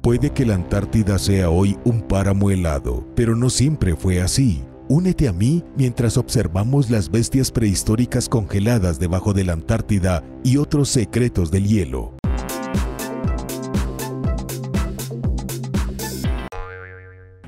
Puede que la Antártida sea hoy un páramo helado, pero no siempre fue así. Únete a mí mientras observamos las bestias prehistóricas congeladas debajo de la Antártida y otros secretos del hielo.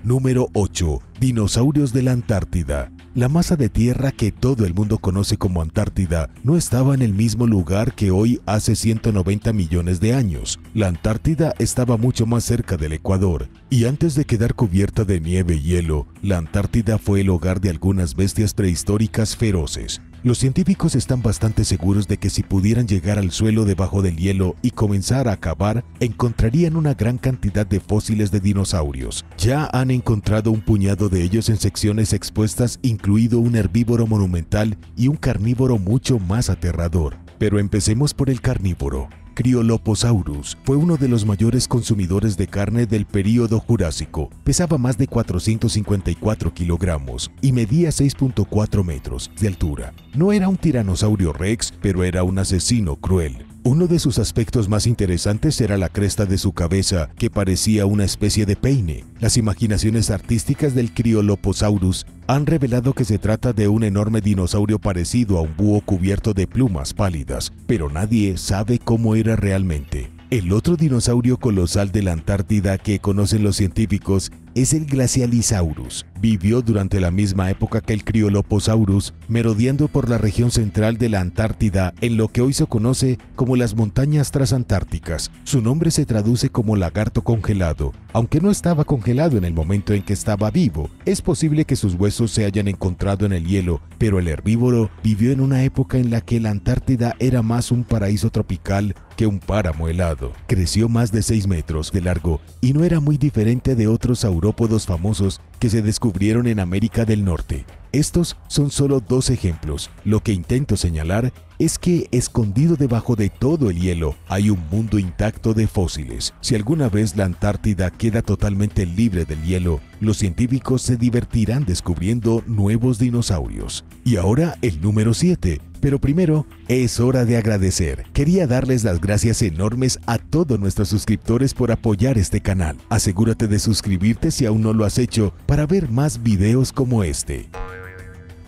Número 8. Dinosaurios de la Antártida. La masa de tierra que todo el mundo conoce como Antártida no estaba en el mismo lugar que hoy hace 190 millones de años. La Antártida estaba mucho más cerca del Ecuador, y antes de quedar cubierta de nieve y hielo, la Antártida fue el hogar de algunas bestias prehistóricas feroces. Los científicos están bastante seguros de que si pudieran llegar al suelo debajo del hielo y comenzar a cavar, encontrarían una gran cantidad de fósiles de dinosaurios. Ya han encontrado un puñado de de ellos en secciones expuestas incluido un herbívoro monumental y un carnívoro mucho más aterrador. Pero empecemos por el carnívoro. Crioloposaurus fue uno de los mayores consumidores de carne del período Jurásico. Pesaba más de 454 kilogramos y medía 6.4 metros de altura. No era un tiranosaurio rex, pero era un asesino cruel. Uno de sus aspectos más interesantes era la cresta de su cabeza, que parecía una especie de peine. Las imaginaciones artísticas del Crioloposaurus han revelado que se trata de un enorme dinosaurio parecido a un búho cubierto de plumas pálidas, pero nadie sabe cómo era realmente. El otro dinosaurio colosal de la Antártida que conocen los científicos es el Glacialisaurus. Vivió durante la misma época que el Crioloposaurus, merodeando por la región central de la Antártida en lo que hoy se conoce como las montañas transantárticas. Su nombre se traduce como lagarto congelado, aunque no estaba congelado en el momento en que estaba vivo. Es posible que sus huesos se hayan encontrado en el hielo, pero el herbívoro vivió en una época en la que la Antártida era más un paraíso tropical que un páramo helado. Creció más de 6 metros de largo y no era muy diferente de otros saurus famosos que se descubrieron en América del Norte. Estos son solo dos ejemplos. Lo que intento señalar es que escondido debajo de todo el hielo hay un mundo intacto de fósiles. Si alguna vez la Antártida queda totalmente libre del hielo, los científicos se divertirán descubriendo nuevos dinosaurios. Y ahora el número 7. Pero primero, es hora de agradecer. Quería darles las gracias enormes a todos nuestros suscriptores por apoyar este canal. Asegúrate de suscribirte si aún no lo has hecho para ver más videos como este.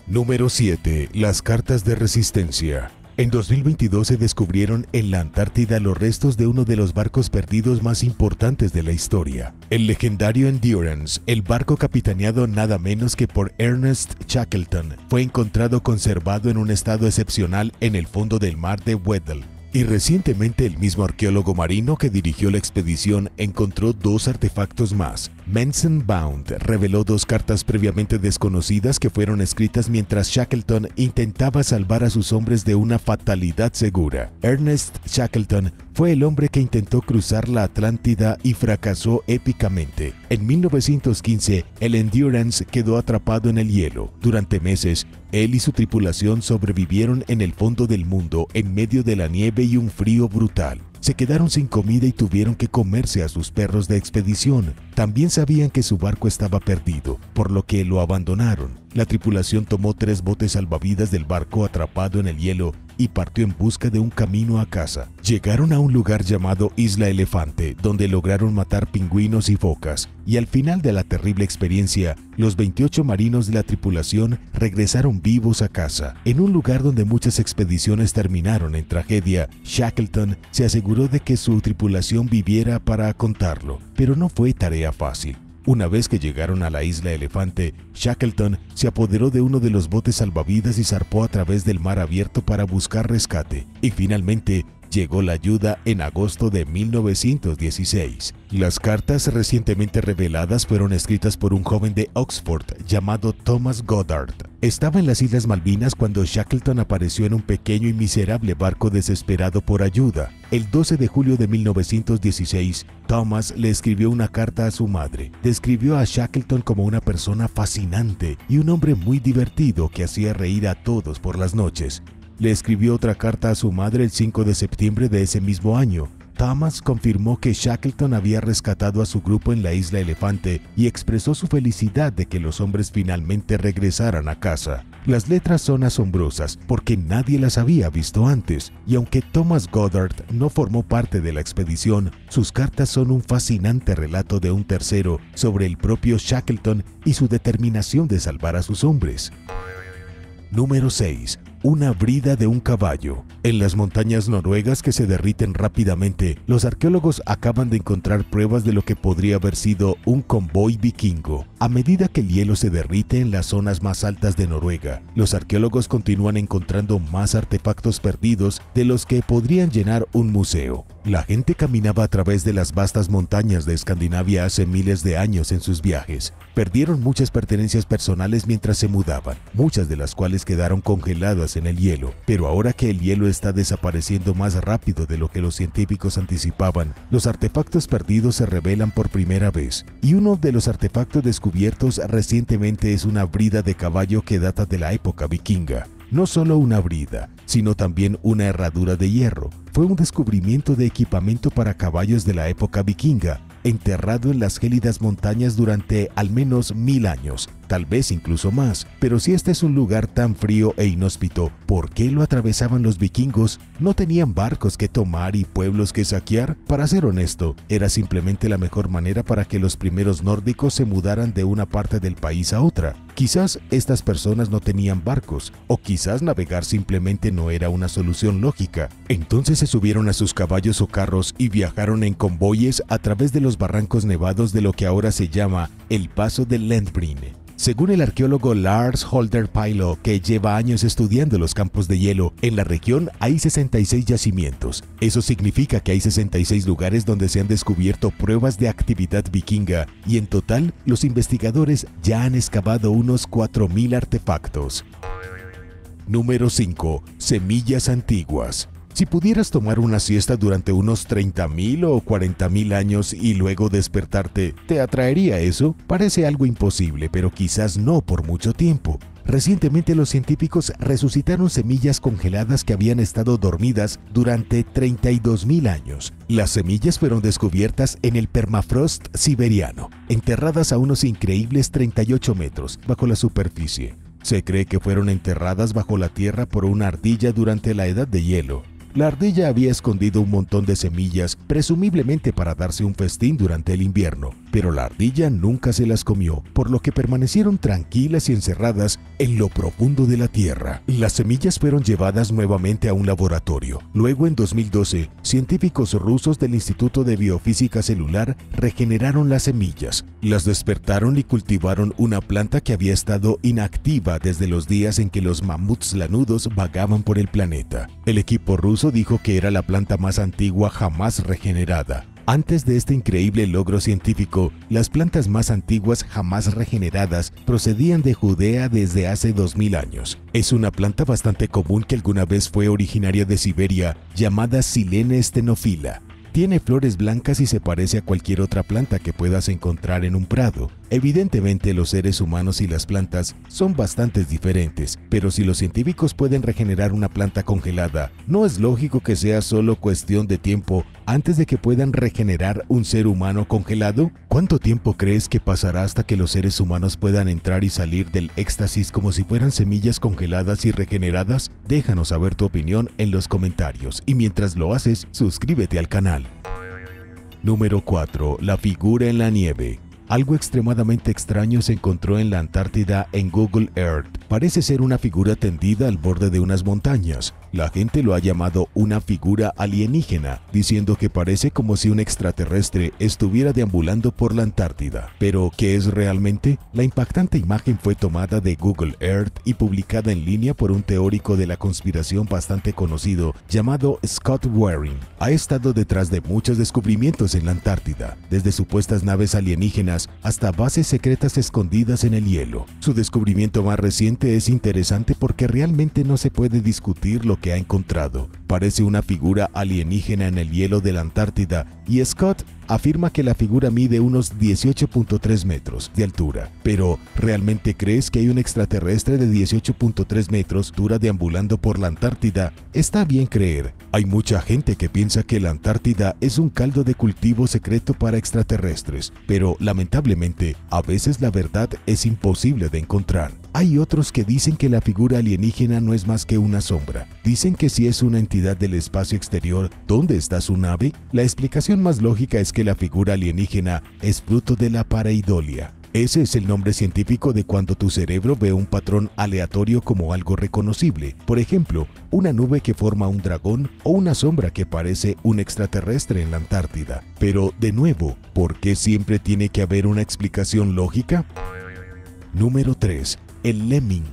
Número 7. Las cartas de resistencia. En 2022 se descubrieron en la Antártida los restos de uno de los barcos perdidos más importantes de la historia, el legendario Endurance, el barco capitaneado nada menos que por Ernest Shackleton, fue encontrado conservado en un estado excepcional en el fondo del mar de Weddell, y recientemente el mismo arqueólogo marino que dirigió la expedición encontró dos artefactos más. Manson Bound reveló dos cartas previamente desconocidas que fueron escritas mientras Shackleton intentaba salvar a sus hombres de una fatalidad segura. Ernest Shackleton fue el hombre que intentó cruzar la Atlántida y fracasó épicamente. En 1915, el Endurance quedó atrapado en el hielo. Durante meses, él y su tripulación sobrevivieron en el fondo del mundo en medio de la nieve y un frío brutal. Se quedaron sin comida y tuvieron que comerse a sus perros de expedición. También sabían que su barco estaba perdido, por lo que lo abandonaron. La tripulación tomó tres botes salvavidas del barco atrapado en el hielo y partió en busca de un camino a casa. Llegaron a un lugar llamado Isla Elefante, donde lograron matar pingüinos y focas, y al final de la terrible experiencia, los 28 marinos de la tripulación regresaron vivos a casa. En un lugar donde muchas expediciones terminaron en tragedia, Shackleton se aseguró de que su tripulación viviera para contarlo, pero no fue tarea fácil. Una vez que llegaron a la isla Elefante, Shackleton se apoderó de uno de los botes salvavidas y zarpó a través del mar abierto para buscar rescate, y finalmente Llegó la ayuda en agosto de 1916. Las cartas recientemente reveladas fueron escritas por un joven de Oxford llamado Thomas Goddard. Estaba en las Islas Malvinas cuando Shackleton apareció en un pequeño y miserable barco desesperado por ayuda. El 12 de julio de 1916, Thomas le escribió una carta a su madre. Describió a Shackleton como una persona fascinante y un hombre muy divertido que hacía reír a todos por las noches le escribió otra carta a su madre el 5 de septiembre de ese mismo año. Thomas confirmó que Shackleton había rescatado a su grupo en la isla Elefante y expresó su felicidad de que los hombres finalmente regresaran a casa. Las letras son asombrosas porque nadie las había visto antes, y aunque Thomas Goddard no formó parte de la expedición, sus cartas son un fascinante relato de un tercero sobre el propio Shackleton y su determinación de salvar a sus hombres. Número 6 una brida de un caballo. En las montañas noruegas que se derriten rápidamente, los arqueólogos acaban de encontrar pruebas de lo que podría haber sido un convoy vikingo, a medida que el hielo se derrite en las zonas más altas de Noruega, los arqueólogos continúan encontrando más artefactos perdidos de los que podrían llenar un museo. La gente caminaba a través de las vastas montañas de Escandinavia hace miles de años en sus viajes. Perdieron muchas pertenencias personales mientras se mudaban, muchas de las cuales quedaron congeladas en el hielo. Pero ahora que el hielo está desapareciendo más rápido de lo que los científicos anticipaban, los artefactos perdidos se revelan por primera vez. Y uno de los artefactos descubiertos recientemente es una brida de caballo que data de la época vikinga. No solo una brida, sino también una herradura de hierro. Fue un descubrimiento de equipamiento para caballos de la época vikinga enterrado en las gélidas montañas durante al menos mil años, tal vez incluso más. Pero si este es un lugar tan frío e inhóspito, ¿por qué lo atravesaban los vikingos? ¿No tenían barcos que tomar y pueblos que saquear? Para ser honesto, era simplemente la mejor manera para que los primeros nórdicos se mudaran de una parte del país a otra. Quizás estas personas no tenían barcos, o quizás navegar simplemente no era una solución lógica. Entonces se subieron a sus caballos o carros y viajaron en convoyes a través de los barrancos nevados de lo que ahora se llama el Paso del Lendbrin. Según el arqueólogo Lars Holder Pilo, que lleva años estudiando los campos de hielo, en la región hay 66 yacimientos. Eso significa que hay 66 lugares donde se han descubierto pruebas de actividad vikinga y en total los investigadores ya han excavado unos 4.000 artefactos. Número 5. Semillas antiguas. Si pudieras tomar una siesta durante unos 30.000 o 40.000 años y luego despertarte, ¿te atraería eso? Parece algo imposible, pero quizás no por mucho tiempo. Recientemente los científicos resucitaron semillas congeladas que habían estado dormidas durante 32.000 años. Las semillas fueron descubiertas en el permafrost siberiano, enterradas a unos increíbles 38 metros bajo la superficie. Se cree que fueron enterradas bajo la tierra por una ardilla durante la edad de hielo. La ardilla había escondido un montón de semillas, presumiblemente para darse un festín durante el invierno, pero la ardilla nunca se las comió, por lo que permanecieron tranquilas y encerradas en lo profundo de la tierra. Las semillas fueron llevadas nuevamente a un laboratorio. Luego, en 2012, científicos rusos del Instituto de Biofísica Celular regeneraron las semillas, las despertaron y cultivaron una planta que había estado inactiva desde los días en que los mamuts lanudos vagaban por el planeta. El equipo ruso dijo que era la planta más antigua jamás regenerada. Antes de este increíble logro científico, las plantas más antiguas jamás regeneradas procedían de Judea desde hace 2000 años. Es una planta bastante común que alguna vez fue originaria de Siberia, llamada Silene Stenophila. Tiene flores blancas y se parece a cualquier otra planta que puedas encontrar en un prado. Evidentemente los seres humanos y las plantas son bastante diferentes, pero si los científicos pueden regenerar una planta congelada, no es lógico que sea solo cuestión de tiempo antes de que puedan regenerar un ser humano congelado. ¿Cuánto tiempo crees que pasará hasta que los seres humanos puedan entrar y salir del éxtasis como si fueran semillas congeladas y regeneradas? Déjanos saber tu opinión en los comentarios y mientras lo haces, suscríbete al canal. Número 4. La figura en la nieve. Algo extremadamente extraño se encontró en la Antártida en Google Earth. Parece ser una figura tendida al borde de unas montañas. La gente lo ha llamado una figura alienígena, diciendo que parece como si un extraterrestre estuviera deambulando por la Antártida. Pero, ¿qué es realmente? La impactante imagen fue tomada de Google Earth y publicada en línea por un teórico de la conspiración bastante conocido llamado Scott Waring. Ha estado detrás de muchos descubrimientos en la Antártida, desde supuestas naves alienígenas hasta bases secretas escondidas en el hielo. Su descubrimiento más reciente es interesante porque realmente no se puede discutir lo que ha encontrado. Parece una figura alienígena en el hielo de la Antártida y Scott afirma que la figura mide unos 18.3 metros de altura. Pero, ¿realmente crees que hay un extraterrestre de 18.3 metros dura deambulando por la Antártida? Está bien creer. Hay mucha gente que piensa que la Antártida es un caldo de cultivo secreto para extraterrestres, pero lamentablemente a veces la verdad es imposible de encontrar. Hay otros que dicen que la figura alienígena no es más que una sombra. Dicen que si es una entidad del espacio exterior, ¿dónde está su nave? La explicación más lógica es que la figura alienígena es fruto de la pareidolia. Ese es el nombre científico de cuando tu cerebro ve un patrón aleatorio como algo reconocible, por ejemplo, una nube que forma un dragón o una sombra que parece un extraterrestre en la Antártida. Pero, de nuevo, ¿por qué siempre tiene que haber una explicación lógica? Número 3 el lemming.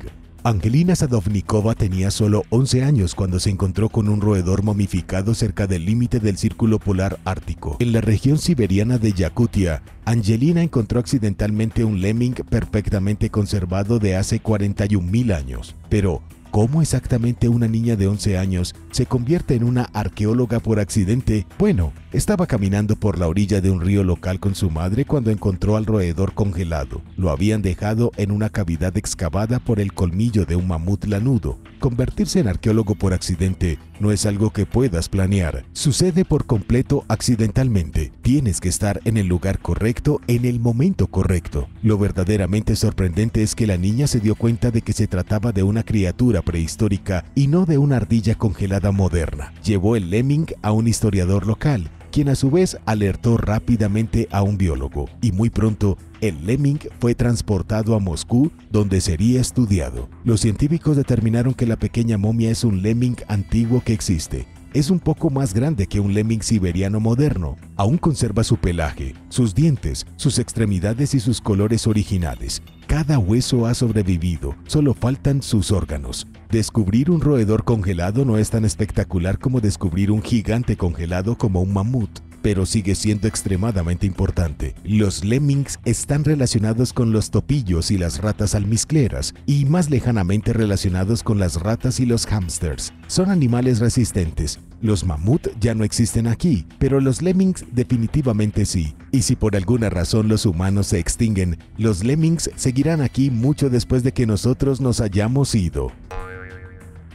Angelina Sadovnikova tenía solo 11 años cuando se encontró con un roedor momificado cerca del límite del Círculo Polar Ártico. En la región siberiana de Yakutia, Angelina encontró accidentalmente un lemming perfectamente conservado de hace 41.000 años, pero ¿Cómo exactamente una niña de 11 años se convierte en una arqueóloga por accidente? Bueno, estaba caminando por la orilla de un río local con su madre cuando encontró al roedor congelado. Lo habían dejado en una cavidad excavada por el colmillo de un mamut lanudo. Convertirse en arqueólogo por accidente no es algo que puedas planear. Sucede por completo accidentalmente. Tienes que estar en el lugar correcto en el momento correcto. Lo verdaderamente sorprendente es que la niña se dio cuenta de que se trataba de una criatura prehistórica y no de una ardilla congelada moderna. Llevó el lemming a un historiador local, quien a su vez alertó rápidamente a un biólogo y muy pronto el lemming fue transportado a Moscú donde sería estudiado. Los científicos determinaron que la pequeña momia es un lemming antiguo que existe. Es un poco más grande que un lemming siberiano moderno. Aún conserva su pelaje, sus dientes, sus extremidades y sus colores originales. Cada hueso ha sobrevivido, solo faltan sus órganos. Descubrir un roedor congelado no es tan espectacular como descubrir un gigante congelado como un mamut, pero sigue siendo extremadamente importante. Los lemmings están relacionados con los topillos y las ratas almizcleras, y más lejanamente relacionados con las ratas y los hamsters. Son animales resistentes. Los mamut ya no existen aquí, pero los lemmings definitivamente sí. Y si por alguna razón los humanos se extinguen, los lemmings seguirán aquí mucho después de que nosotros nos hayamos ido.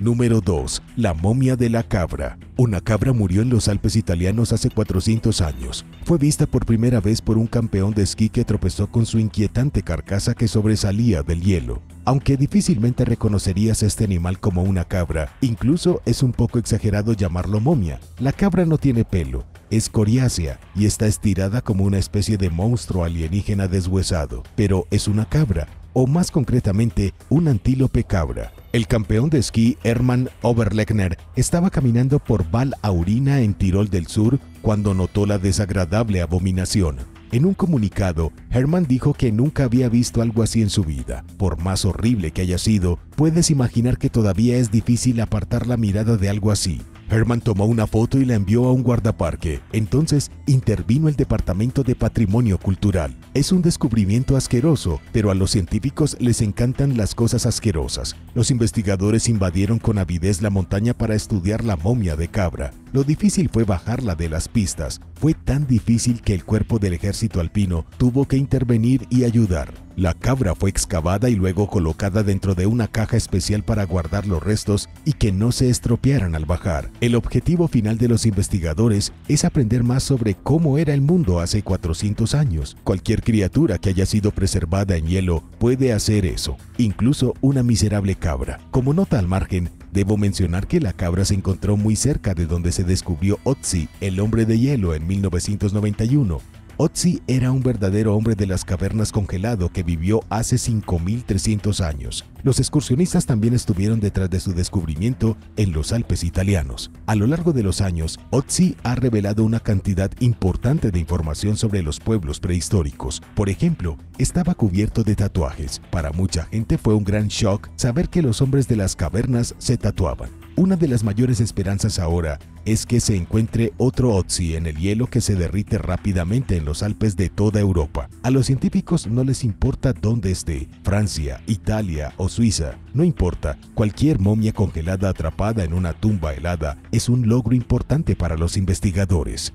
Número 2. La momia de la cabra. Una cabra murió en los Alpes italianos hace 400 años. Fue vista por primera vez por un campeón de esquí que tropezó con su inquietante carcasa que sobresalía del hielo. Aunque difícilmente reconocerías este animal como una cabra, incluso es un poco exagerado llamarlo momia. La cabra no tiene pelo, es coriácea y está estirada como una especie de monstruo alienígena deshuesado, pero es una cabra o más concretamente un antílope cabra. El campeón de esquí Hermann Oberlechner estaba caminando por Val Aurina en Tirol del Sur cuando notó la desagradable abominación. En un comunicado, Hermann dijo que nunca había visto algo así en su vida. Por más horrible que haya sido, puedes imaginar que todavía es difícil apartar la mirada de algo así. Herman tomó una foto y la envió a un guardaparque. Entonces intervino el Departamento de Patrimonio Cultural. Es un descubrimiento asqueroso, pero a los científicos les encantan las cosas asquerosas. Los investigadores invadieron con avidez la montaña para estudiar la momia de cabra. Lo difícil fue bajarla de las pistas. Fue tan difícil que el cuerpo del ejército alpino tuvo que intervenir y ayudar. La cabra fue excavada y luego colocada dentro de una caja especial para guardar los restos y que no se estropearan al bajar. El objetivo final de los investigadores es aprender más sobre cómo era el mundo hace 400 años. Cualquier criatura que haya sido preservada en hielo puede hacer eso, incluso una miserable cabra. Como nota al margen, Debo mencionar que la cabra se encontró muy cerca de donde se descubrió Otzi, el hombre de hielo, en 1991. Otzi era un verdadero hombre de las cavernas congelado que vivió hace 5.300 años. Los excursionistas también estuvieron detrás de su descubrimiento en los Alpes italianos. A lo largo de los años, Otzi ha revelado una cantidad importante de información sobre los pueblos prehistóricos. Por ejemplo, estaba cubierto de tatuajes. Para mucha gente fue un gran shock saber que los hombres de las cavernas se tatuaban. Una de las mayores esperanzas ahora es que se encuentre otro Otzi en el hielo que se derrite rápidamente en los Alpes de toda Europa. A los científicos no les importa dónde esté, Francia, Italia o Suiza, no importa, cualquier momia congelada atrapada en una tumba helada es un logro importante para los investigadores.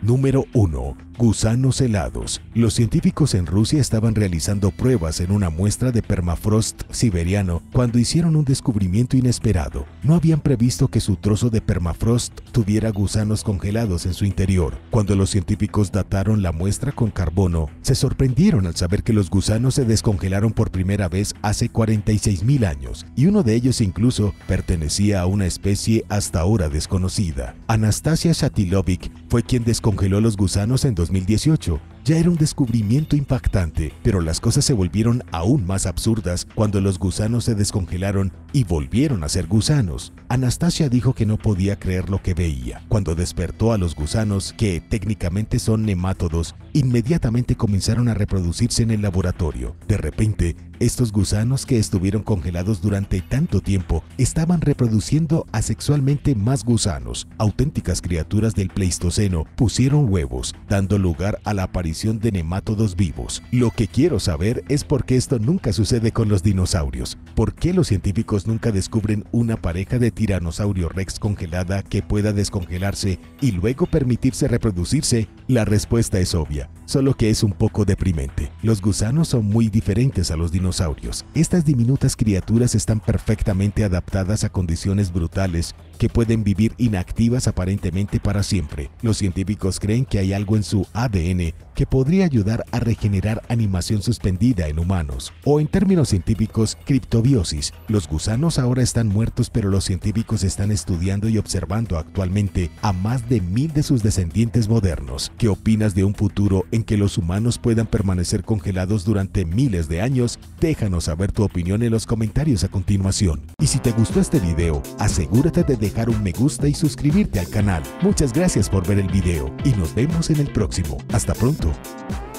Número 1. Gusanos helados. Los científicos en Rusia estaban realizando pruebas en una muestra de permafrost siberiano cuando hicieron un descubrimiento inesperado. No habían previsto que su trozo de permafrost tuviera gusanos congelados en su interior. Cuando los científicos dataron la muestra con carbono, se sorprendieron al saber que los gusanos se descongelaron por primera vez hace 46.000 años, y uno de ellos incluso pertenecía a una especie hasta ahora desconocida. Anastasia Shatilovic fue quien descongeló los gusanos en 2018 ya era un descubrimiento impactante, pero las cosas se volvieron aún más absurdas cuando los gusanos se descongelaron y volvieron a ser gusanos. Anastasia dijo que no podía creer lo que veía. Cuando despertó a los gusanos, que técnicamente son nemátodos, inmediatamente comenzaron a reproducirse en el laboratorio. De repente, estos gusanos que estuvieron congelados durante tanto tiempo estaban reproduciendo asexualmente más gusanos. Auténticas criaturas del Pleistoceno pusieron huevos, dando lugar a la aparición de nematodos vivos. Lo que quiero saber es por qué esto nunca sucede con los dinosaurios. ¿Por qué los científicos nunca descubren una pareja de tiranosaurio rex congelada que pueda descongelarse y luego permitirse reproducirse? La respuesta es obvia, solo que es un poco deprimente. Los gusanos son muy diferentes a los dinosaurios. Estas diminutas criaturas están perfectamente adaptadas a condiciones brutales que pueden vivir inactivas aparentemente para siempre. Los científicos creen que hay algo en su ADN que podría ayudar a regenerar animación suspendida en humanos, o en términos científicos, criptobiosis. Los gusanos ahora están muertos, pero los científicos están estudiando y observando actualmente a más de mil de sus descendientes modernos. ¿Qué opinas de un futuro en que los humanos puedan permanecer congelados durante miles de años? Déjanos saber tu opinión en los comentarios a continuación. Y si te gustó este video, asegúrate de dejar un me gusta y suscribirte al canal. Muchas gracias por ver el video y nos vemos en el próximo. Hasta pronto. うん。